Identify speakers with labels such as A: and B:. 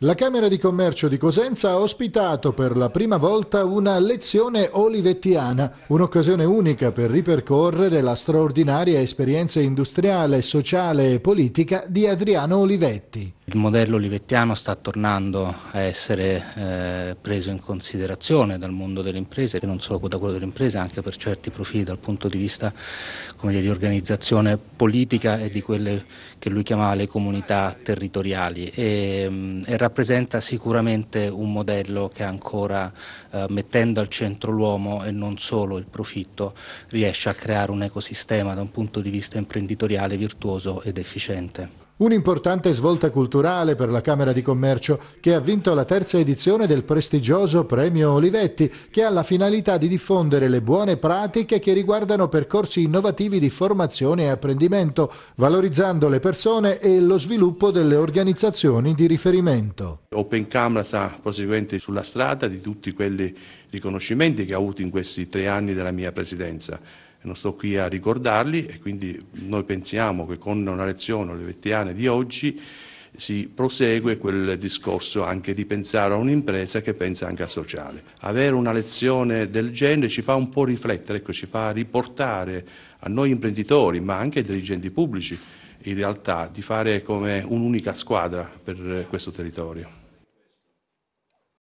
A: La Camera di Commercio di Cosenza ha ospitato per la prima volta una lezione olivettiana, un'occasione unica per ripercorrere la straordinaria esperienza industriale, sociale e politica di Adriano Olivetti.
B: Il modello olivettiano sta tornando a essere eh, preso in considerazione dal mondo delle imprese e non solo da quello delle imprese, anche per certi profili dal punto di vista dire, di organizzazione politica e di quelle che lui chiamava le comunità territoriali e, mm, e rappresenta sicuramente un modello che ancora eh, mettendo al centro l'uomo e non solo il profitto riesce a creare un ecosistema da un punto di vista imprenditoriale virtuoso ed efficiente.
A: Un'importante svolta culturale per la Camera di Commercio che ha vinto la terza edizione del prestigioso Premio Olivetti che ha la finalità di diffondere le buone pratiche che riguardano percorsi innovativi di formazione e apprendimento, valorizzando le persone e lo sviluppo delle organizzazioni di riferimento.
C: Open Camera sta proseguendo sulla strada di tutti quelli riconoscimenti che ha avuto in questi tre anni della mia presidenza non sto qui a ricordarli e quindi noi pensiamo che con una lezione olivettiana di oggi si prosegue quel discorso anche di pensare a un'impresa che pensa anche al sociale. Avere una lezione del genere ci fa un po' riflettere, ecco, ci fa riportare a noi imprenditori, ma anche ai dirigenti pubblici, in realtà, di fare come un'unica squadra per questo territorio.